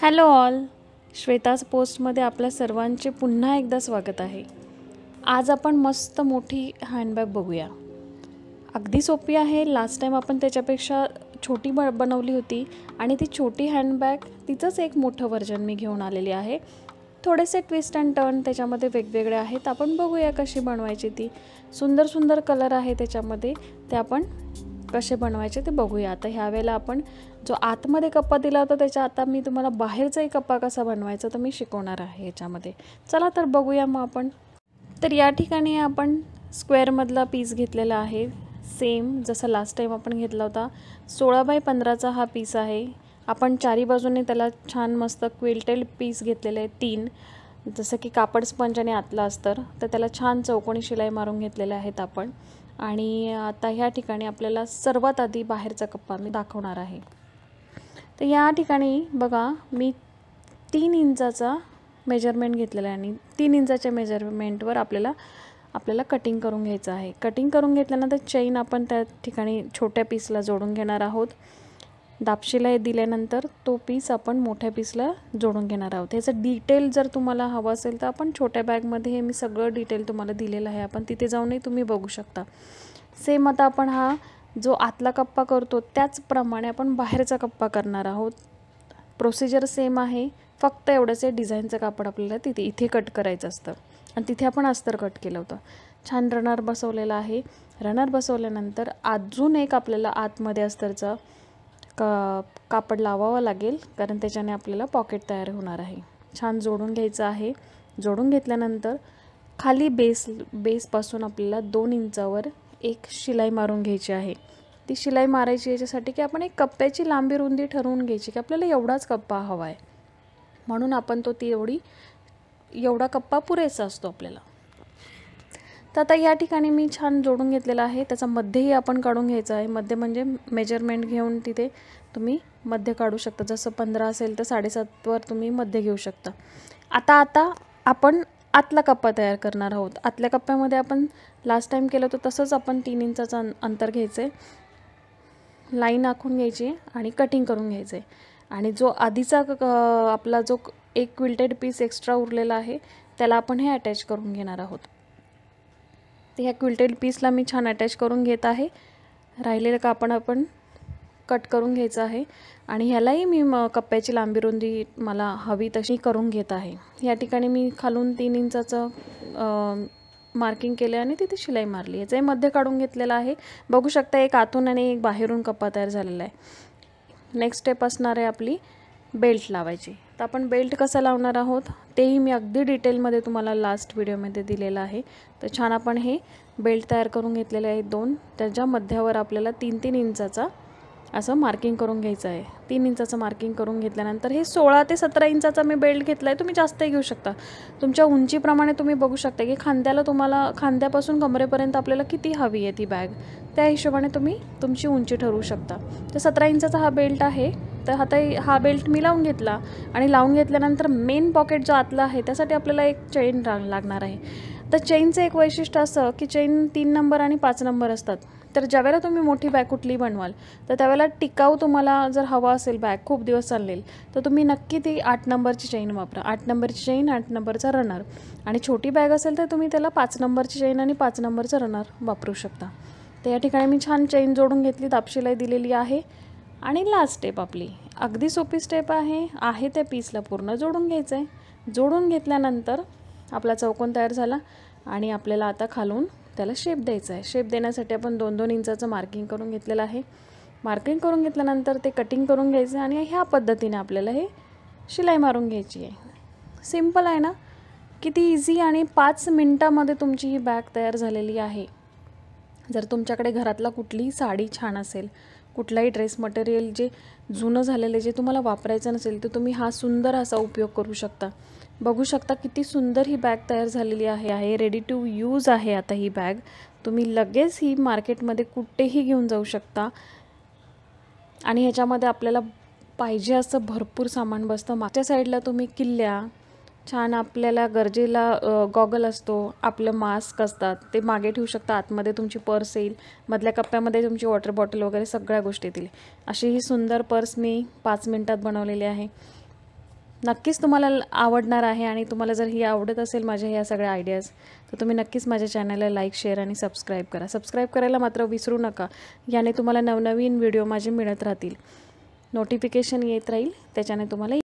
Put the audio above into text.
hello all श्वेताज पोस्टमध्ये आपल्या सर्वांचे पुन्हा एकदा स्वागत आहे आज आपण मस्त मोठी हँडबॅग बघूया अगदी सोपी आहे लास्ट टाईम आपण त्याच्यापेक्षा छोटी ब बनवली होती आणि ती छोटी हँडबॅग तिचंच एक मोठं व्हर्जन मी घेऊन आलेली आहे थोडेसे ट्विस्ट अँड टर्न त्याच्यामध्ये वेगवेगळे आहेत आपण बघूया कशी बनवायची ती सुंदर सुंदर कलर आहे त्याच्यामध्ये ते आपण कसे बनवायचे ते बघूया आता ह्यावेळेला आपण जो आतमध्ये कप्पा दिला होता त्याच्या आता मी तुम्हाला बाहेरचाही कप्पा कसा बनवायचा तर मी शिकवणार आहे याच्यामध्ये चला तर बघूया मग आपण तर या ठिकाणी आपण स्क्वेअरमधला पीस घेतलेला आहे सेम जसा लास्ट टाईम आपण घेतला होता सोळा बाय पंधराचा हा पीस आहे आपण चारी बाजूने त्याला छान मस्त क्विल्टेड पीस घेतलेले आहे तीन जसं की कापड स्पंज आणि आतला अस्तर तर त्याला छान चौकोणी शिलाई मारून घेतलेल्या आहेत आपण आणि आता ह्या ठिकाणी आपल्याला सर्वात आधी बाहेरचा कप्पा मी दाखवणार आहे तर या ठिकाणी बघा मी तीन इंचाचा मेजरमेंट घेतलेला आहे आणि तीन इंचाच्या मेजरमेंटवर आपल्याला आपल्याला कटिंग करून घ्यायचं आहे कटिंग करून घेतल्यानंतर चेन आपण त्या ठिकाणी छोट्या पीसला जोडून घेणार आहोत दापशीला हे दिल्यानंतर तो पीस आपण मोठ्या पीसला जोडून घेणार आहोत ह्याचं डिटेल जर तुम्हाला हवं असेल तर आपण छोट्या बॅगमध्ये हे मी सगळं डिटेल तुम्हाला दिलेलं आहे आपण तिथे जाऊनही तुम्ही बघू शकता सेम आता आपण हा जो आतला कप्पा करतो त्याचप्रमाणे आपण बाहेरचा कप्पा करणार आहोत प्रोसिजर सेम आहे फक्त एवढंच आहे डिझाईनचं कापड आपल्याला तिथे इथे कट करायचं असतं आणि तिथे आपण अस्तर कट केलं होतं छान रनर बसवलेला आहे रनर बसवल्यानंतर अजून एक आपल्याला आतमध्ये अस्तरचा का कापड लावावं लागेल कारण त्याच्याने आपल्याला पॉकेट तयार होणार आहे छान जोडून घ्यायचं आहे जोडून घेतल्यानंतर खाली बेस बेसपासून आपल्याला दोन इंचावर एक शिलाई मारून घ्यायची आहे ती शिलाई मारायची याच्यासाठी की आपण एक कप्प्याची लांबी रुंदी ठरवून घ्यायची की आपल्याला एवढाच कप्पा हवा आहे म्हणून आपण तो ती एवढी एवढा कप्पा पुरेसा असतो आपल्याला तर आता या ठिकाणी मी छान जोडून घेतलेला आहे त्याचा मध्यही आपण काढून घ्यायचा आहे मध्य म्हणजे मेजरमेंट घेऊन तिथे तुम्ही मध्य काढू शकता जसं पंधरा असेल तर साडेसातवर तुम्ही मध्य घेऊ शकता आता आता आपण आतला कप्पा तयार करणार आहोत आतल्या कप्प्यामध्ये आपण लास्ट टाईम केलं तर तसंच आपण तीन इंचाचं अं अंतर घ्यायचं आहे लाईन आखून घ्यायची आणि कटिंग करून घ्यायचं आहे आणि जो आधीचा क आपला जो एक क्विल्टेड पीस एक्स्ट्रा उरलेला आहे त्याला आपण हे अटॅच करून घेणार आहोत तर ह्या क्विल्टेड पीसला मी छान अटॅच करून घेत आहे राहिलेलं आपण आपण कट करून घ्यायचं आहे आणि ह्यालाही मी म कप्प्याची लांबी रुंदी मला हवी तशी करून घेत आहे या ठिकाणी मी खालून तीन इंचाचं मार्किंग केलं आणि तिथे शिलाई मारली याचं मध्ये काढून घेतलेलं आहे बघू शकता एक आतून आणि एक बाहेरून कप्पा तयार झालेला आहे नेक्स्ट स्टेप असणार आहे आपली बेल्ट लावायची तर आपण बेल्ट कसा लावणार आहोत तेही मी अगदी डिटेलमध्ये तुम्हाला लास्ट व्हिडिओमध्ये दिलेलं आहे तर छान आपण हे बेल्ट तयार करून घेतलेले आहे दोन त्याच्या मध्यावर आपल्याला तीन तीन इंचाचा असं मार्किंग करून घ्यायचं आहे तीन इंचाचं मार्किंग करून घेतल्यानंतर हे सोळा ते सतरा इंचाचा मी बेल्ट घेतला आहे तुम्ही जास्तही घेऊ शकता तुमच्या उंचीप्रमाणे तुम्ही बघू शकता की खांद्याला तुम्हाला खांद्यापासून कमरेपर्यंत आपल्याला किती हवी आहे ती बॅग त्या हिशोबाने तुम्ही तुमची उंची ठरवू शकता तर सतरा इंचाचा हा बेल्ट आहे तर आता हा बेल्ट मी लावून घेतला आणि लावून घेतल्यानंतर मेन पॉकेट जो आतला आहे त्यासाठी आपल्याला एक चेन लागणार आहे तर चेनचं एक वैशिष्ट्य असं की चेन तीन नंबर आणि पाच नंबर असतात तर ज्यावेळेला तुम्ही मोठी बॅग कुठली बनवाल तर त्यावेळेला टिकाऊ तुम्हाला जर हवा असेल बॅग खूप दिवस चाललेल तर तुम्ही नक्की ती आठ नंबरची चेन वापरा आठ नंबरची चेन आठ नंबरचा रनर आणि छोटी बॅग असेल तर तुम्ही त्याला पाच नंबरची चेन आणि पाच नंबरचा रनर वापरू शकता तर या ठिकाणी मी छान चेन जोडून घेतली तापशिलाई दिलेली आहे आणि लास्ट स्टेप आपली अगदी सोपी स्टेप आहे आहे त्या पीसला पूर्ण जोडून घ्यायचं आहे जोडून घेतल्यानंतर आपला चौकोन तयार झाला आणि आपल्याला आता खालून त्याला शेप द्यायचा आहे शेप देण्यासाठी आपण दोन दोन इंचाचं मार्किंग करून घेतलेलं आहे मार्किंग करून घेतल्यानंतर ते कटिंग करून घ्यायचं आणि ह्या पद्धतीने आपल्याला हे शिलाई मारून घ्यायची आहे सिम्पल आहे ना किती इझी आणि पाच मिनटामध्ये तुमची ही बॅग तयार झालेली आहे जर तुमच्याकडे घरातला कुठलीही साडी छान असेल कुठलाही ड्रेस मटेरियल जे जुनं झालेलं जे तुम्हाला वापरायचं नसेल तर तुम्ही हा सुंदर असा उपयोग करू शकता बघू शकता किती सुंदर ही बॅग तयार झालेली आहे आहे रेडी टू यूज आहे आता ही बॅग तुम्ही लगेच ही मार्केटमध्ये कुठेही घेऊन जाऊ शकता आणि ह्याच्यामध्ये आपल्याला पाहिजे असं भरपूर सामान बसतं मागच्या साईडला तुम्ही किल्ल्या छान आपल्याला गरजेला गॉगल असतो आपलं मास्क असतात ते मागे ठेवू शकता आतमध्ये तुमची पर्स येईल मधल्या कप्प्यामध्ये तुमची वॉटर बॉटल वगैरे सगळ्या गोष्टी येतील अशी ही सुंदर पर्स मी पाच मिनटात बनवलेली आहे नक्कीच तुम्हाला आवडणार आहे आणि तुम्हाला जर ही आवडत असेल माझ्या ह्या सगळ्या आयडियाज तर तुम्ही नक्कीच माझ्या चॅनलला लाईक शेअर आणि सबस्क्राईब करा सबस्क्राईब करायला मात्र विसरू नका याने तुम्हाला नवनवीन व्हिडिओ माझे मिळत राहतील नोटिफिकेशन येत राहील त्याच्याने तुम्हाला